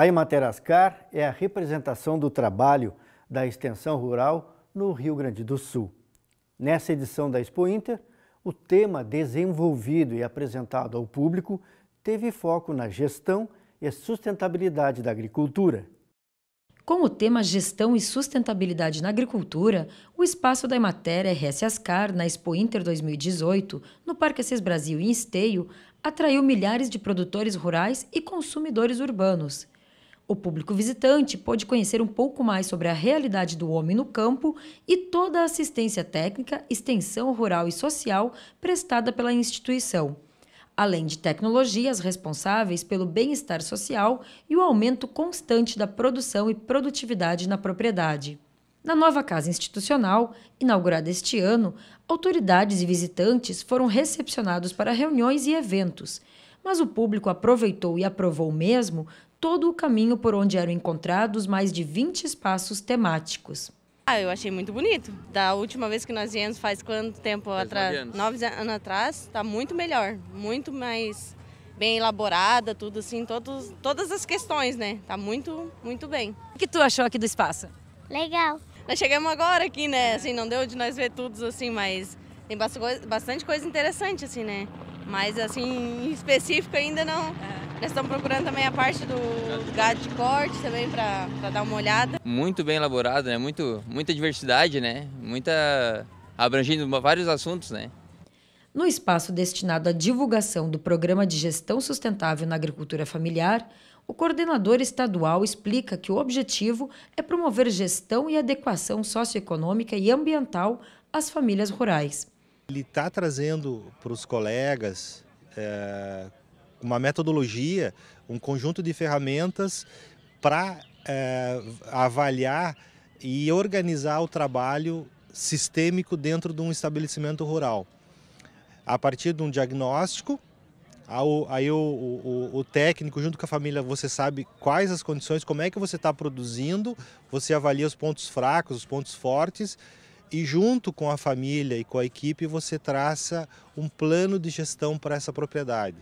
A Imaterascar é a representação do trabalho da extensão rural no Rio Grande do Sul. Nessa edição da Expo Inter, o tema desenvolvido e apresentado ao público teve foco na gestão e sustentabilidade da agricultura. Com o tema Gestão e Sustentabilidade na Agricultura, o espaço da Emater RS Ascar na Expo Inter 2018, no Parque Assis Brasil em Esteio, atraiu milhares de produtores rurais e consumidores urbanos. O público visitante pôde conhecer um pouco mais sobre a realidade do homem no campo e toda a assistência técnica, extensão rural e social prestada pela instituição. Além de tecnologias responsáveis pelo bem-estar social e o aumento constante da produção e produtividade na propriedade. Na nova casa institucional, inaugurada este ano, autoridades e visitantes foram recepcionados para reuniões e eventos, mas o público aproveitou e aprovou mesmo todo o caminho por onde eram encontrados mais de 20 espaços temáticos. Ah, eu achei muito bonito. Da última vez que nós viemos, faz quanto tempo faz atrás? Nove anos. anos atrás, está muito melhor, muito mais bem elaborada, tudo assim, todos, todas as questões, né? Tá muito, muito bem. O que tu achou aqui do espaço? Legal. Nós chegamos agora aqui, né? Assim, não deu de nós ver todos assim, mas tem bastante coisa interessante, assim, né? Mas assim, em específico ainda não. É nós estamos procurando também a parte do gado de corte também para dar uma olhada. Muito bem elaborado, né? Muito, muita diversidade, né? Muita abrangendo vários assuntos, né? No espaço destinado à divulgação do Programa de Gestão Sustentável na Agricultura Familiar, o coordenador estadual explica que o objetivo é promover gestão e adequação socioeconômica e ambiental às famílias rurais. Ele está trazendo para os colegas é, uma metodologia, um conjunto de ferramentas para é, avaliar e organizar o trabalho sistêmico dentro de um estabelecimento rural. A partir de um diagnóstico, aí o, o, o, técnico, junto com a família, você sabe quais as condições, como é que você está produzindo, você avalia os pontos fracos, os pontos fortes, e junto com a família e com a equipe, você traça um plano de gestão para essa propriedade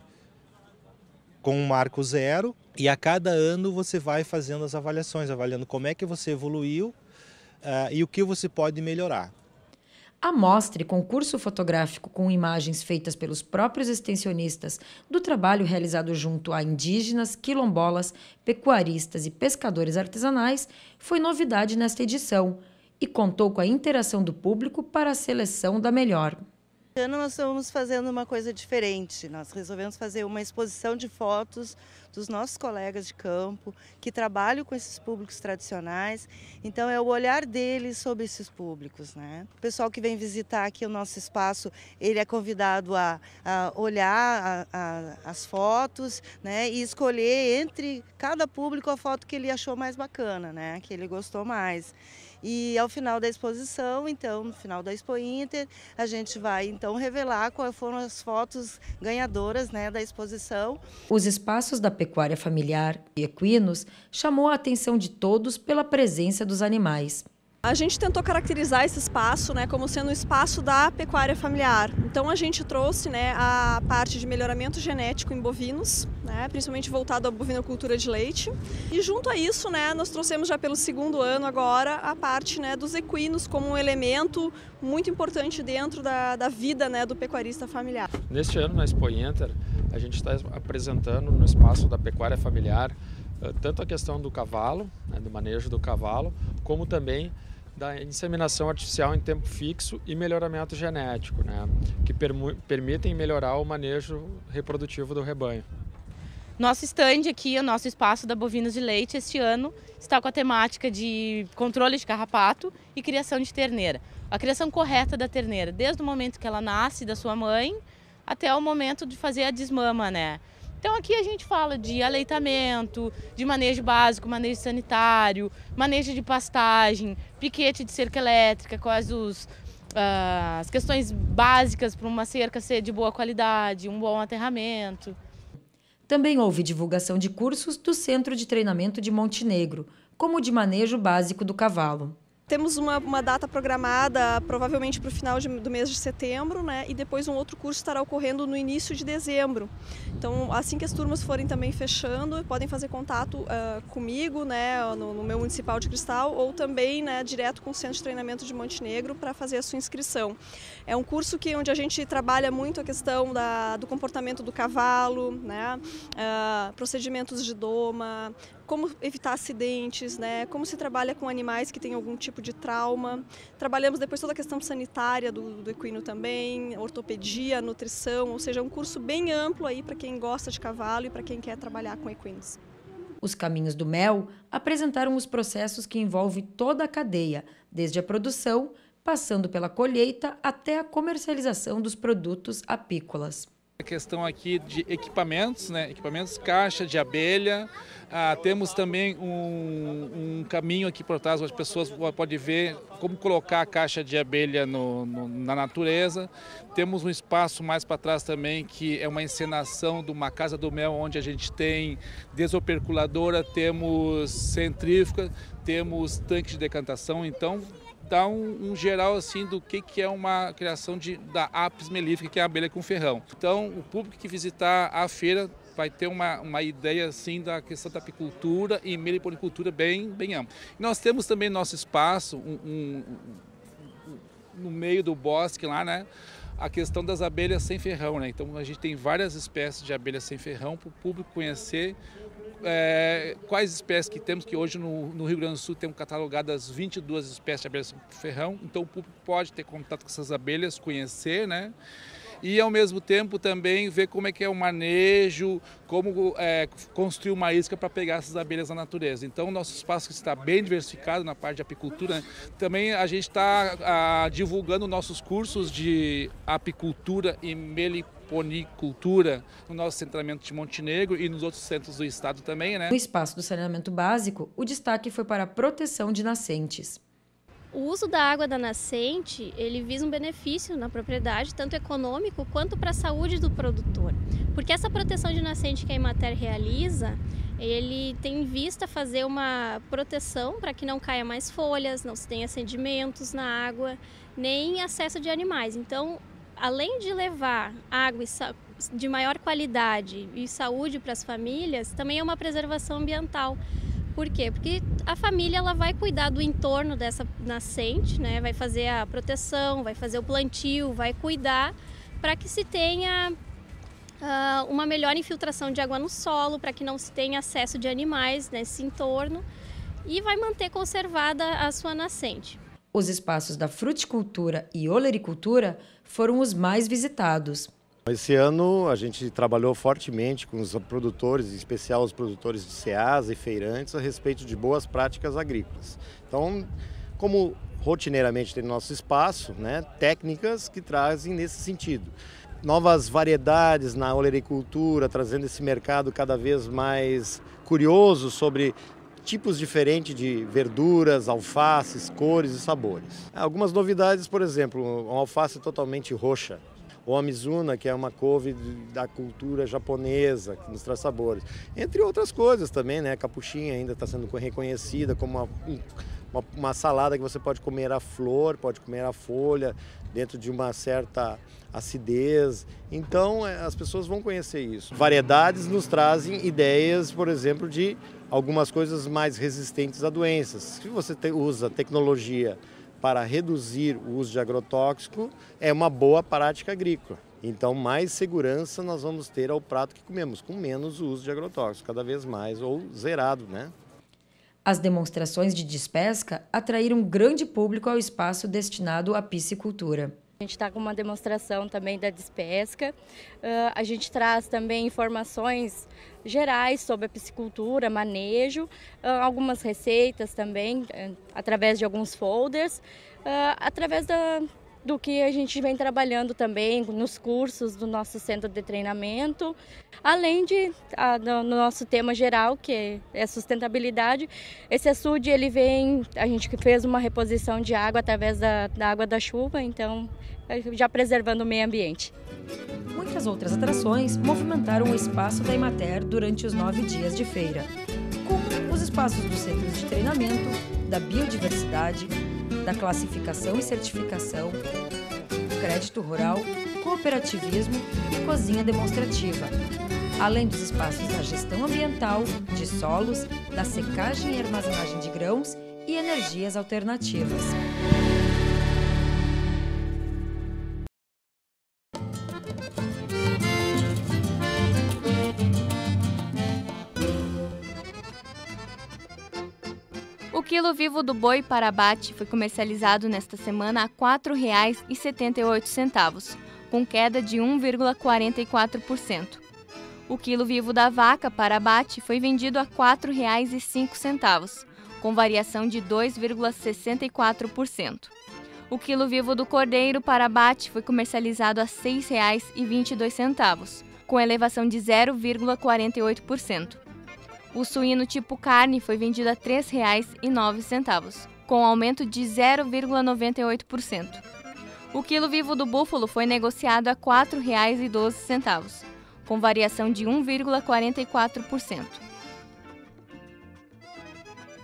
com um marco zero e a cada ano você vai fazendo as avaliações, avaliando como é que você evoluiu uh, e o que você pode melhorar. A mostre concurso fotográfico com imagens feitas pelos próprios extensionistas do trabalho realizado junto a indígenas, quilombolas, pecuaristas e pescadores artesanais foi novidade nesta edição e contou com a interação do público para a seleção da melhor ano nós estamos fazendo uma coisa diferente. Nós resolvemos fazer uma exposição de fotos dos nossos colegas de campo que trabalham com esses públicos tradicionais. Então é o olhar deles sobre esses públicos, né? O pessoal que vem visitar aqui o nosso espaço, ele é convidado a, a olhar a, a, as fotos, né? E escolher entre cada público a foto que ele achou mais bacana, né? Que ele gostou mais. E ao final da exposição, então, no final da Expo Inter, a gente vai então revelar quais foram as fotos ganhadoras né, da exposição. Os espaços da pecuária familiar e equinos chamou a atenção de todos pela presença dos animais. A gente tentou caracterizar esse espaço né, como sendo um espaço da pecuária familiar. Então a gente trouxe né, a parte de melhoramento genético em bovinos, né, principalmente voltado à bovinocultura de leite. E junto a isso, né, nós trouxemos já pelo segundo ano agora a parte né, dos equinos como um elemento muito importante dentro da, da vida né, do pecuarista familiar. Neste ano na Expo Inter, a gente está apresentando no espaço da pecuária familiar eh, tanto a questão do cavalo, né, do manejo do cavalo, como também da inseminação artificial em tempo fixo e melhoramento genético, né, que permitem melhorar o manejo reprodutivo do rebanho. Nosso stand aqui, o nosso espaço da Bovinos de Leite, este ano está com a temática de controle de carrapato e criação de terneira. A criação correta da terneira, desde o momento que ela nasce da sua mãe até o momento de fazer a desmama, né? Então aqui a gente fala de aleitamento, de manejo básico, manejo sanitário, manejo de pastagem, piquete de cerca elétrica, quais os, uh, as questões básicas para uma cerca ser de boa qualidade, um bom aterramento. Também houve divulgação de cursos do Centro de Treinamento de Montenegro, como o de manejo básico do cavalo. Temos uma, uma data programada provavelmente para o final de, do mês de setembro, né? E depois um outro curso estará ocorrendo no início de dezembro. Então, assim que as turmas forem também fechando, podem fazer contato uh, comigo, né? No, no, meu municipal de Cristal ou também, né? Direto com o Centro de Treinamento de Montenegro para fazer a sua inscrição. É um curso que onde a gente trabalha muito a questão da, do comportamento do cavalo, né? Uh, procedimentos de doma, como evitar acidentes, né? como se trabalha com animais que têm algum tipo de trauma. Trabalhamos depois toda a questão sanitária do, do equino também, ortopedia, nutrição, ou seja, um curso bem amplo aí para quem gosta de cavalo e para quem quer trabalhar com equinos. Os Caminhos do Mel apresentaram os processos que envolvem toda a cadeia, desde a produção, passando pela colheita até a comercialização dos produtos apícolas. A questão aqui de equipamentos, né? equipamentos, caixa de abelha. Ah, temos também um, um caminho aqui por trás, onde as pessoas podem ver como colocar a caixa de abelha no, no, na natureza. Temos um espaço mais para trás também, que é uma encenação de uma casa do mel, onde a gente tem desoperculadora, temos centrífuga, temos tanque de decantação. Então, dar um, um, geral assim do que, que é uma criação de, da apis melífica, que é a abelha com ferrão. Então, o público que visitar a feira vai ter uma, uma ideia assim da questão da apicultura e meliponicultura bem, bem ampla. Nós temos também nosso espaço, um, um, no meio do bosque lá, né? a questão das abelhas sem ferrão. Né? Então a gente tem várias espécies de abelhas sem ferrão para o público conhecer é, quais espécies que temos, que hoje no, no, Rio Grande do Sul temos catalogadas 22 espécies de abelhas sem ferrão. Então o público pode ter contato com essas abelhas, conhecer, né? e ao mesmo tempo também ver como é que é o manejo, como é, construir uma isca para pegar essas abelhas na natureza. Então o nosso espaço está bem diversificado na parte de apicultura. Né? Também a gente está divulgando nossos cursos de apicultura e meliponicultura no nosso centramento de Montenegro e nos outros centros do estado também, né? No espaço do saneamento básico, o destaque foi para a proteção de nascentes. O uso da água da nascente, ele visa um benefício na propriedade, tanto econômico quanto para a saúde do produtor. Porque essa proteção de nascente que a Imater realiza, ele tem em vista fazer uma proteção para que não caia mais folhas, não se tenha sedimentos na água, nem acesso de animais. Então, além de levar água de maior qualidade e saúde para as famílias, também é uma preservação ambiental por quê? Porque a família ela vai cuidar do entorno dessa nascente, né? Vai fazer a proteção, vai fazer o plantio, vai cuidar para que se tenha uh, uma melhor infiltração de água no solo, para que não se tenha acesso de animais nesse entorno e vai manter conservada a sua nascente. Os espaços da fruticultura e olericultura foram os mais visitados. Esse ano a gente trabalhou fortemente com os produtores, em especial os produtores de CEAs e feirantes, a respeito de boas práticas agrícolas. Então, como rotineiramente tem no nosso espaço, né, técnicas que trazem nesse sentido. Novas variedades na olericultura, trazendo esse mercado cada vez mais curioso sobre tipos diferentes de verduras, alfaces, cores e sabores. Algumas novidades, por exemplo, uma alface totalmente roxa, ou a Mizuna, que é uma couve da cultura japonesa, que nos traz sabores. Entre outras coisas também, né? A capuchinha ainda está sendo reconhecida como uma, uma, uma, salada que você pode comer a flor, pode comer a folha, dentro de uma certa acidez. Então, é, as pessoas vão conhecer isso. Variedades nos trazem ideias, por exemplo, de algumas coisas mais resistentes a doenças. Se você te, usa tecnologia para reduzir o uso de agrotóxico é uma boa prática agrícola. Então, mais segurança nós vamos ter ao prato que comemos, com menos uso de agrotóxico, cada vez mais, ou zerado, né? As demonstrações de despesca atraíram grande público ao espaço destinado à piscicultura. A gente está com uma demonstração também da despesca. Uh, a gente traz também informações gerais sobre a piscicultura, manejo, uh, algumas receitas também, uh, através de alguns folders, ah, através da, do que a gente vem trabalhando também nos cursos do nosso centro de treinamento, além de a, no nosso tema geral que é sustentabilidade. Esse açude ele vem, a gente fez uma reposição de água através da, da água da chuva, então é, já preservando o meio ambiente. Muitas outras atrações movimentaram o espaço da Imater durante os nove dias de feira, como os espaços dos centros de treinamento, da biodiversidade, da classificação e certificação, crédito rural, cooperativismo e cozinha demonstrativa, além dos espaços da gestão ambiental, de solos, da secagem e armazenagem de grãos e energias alternativas. quilo vivo do boi para abate foi comercializado nesta semana a R$ 4,78, com queda de 1,44%. O quilo vivo da vaca para abate foi vendido a R$ 4,05, com variação de 2,64%. O quilo vivo do cordeiro para abate foi comercializado a R$ 6,22, com elevação de 0,48%. O suíno tipo carne foi vendido a R$ 3,09, com aumento de 0,98%. O quilo vivo do búfalo foi negociado a R$ 4,12, com variação de 1,44%.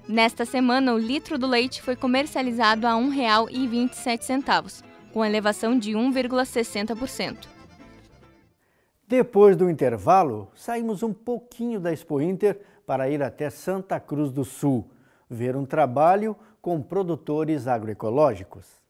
Nesta semana, o litro do leite foi comercializado a R$ 1,27, com elevação de 1,60%. Depois do intervalo, saímos um pouquinho da Expo Inter para ir até Santa Cruz do Sul ver um trabalho com produtores agroecológicos.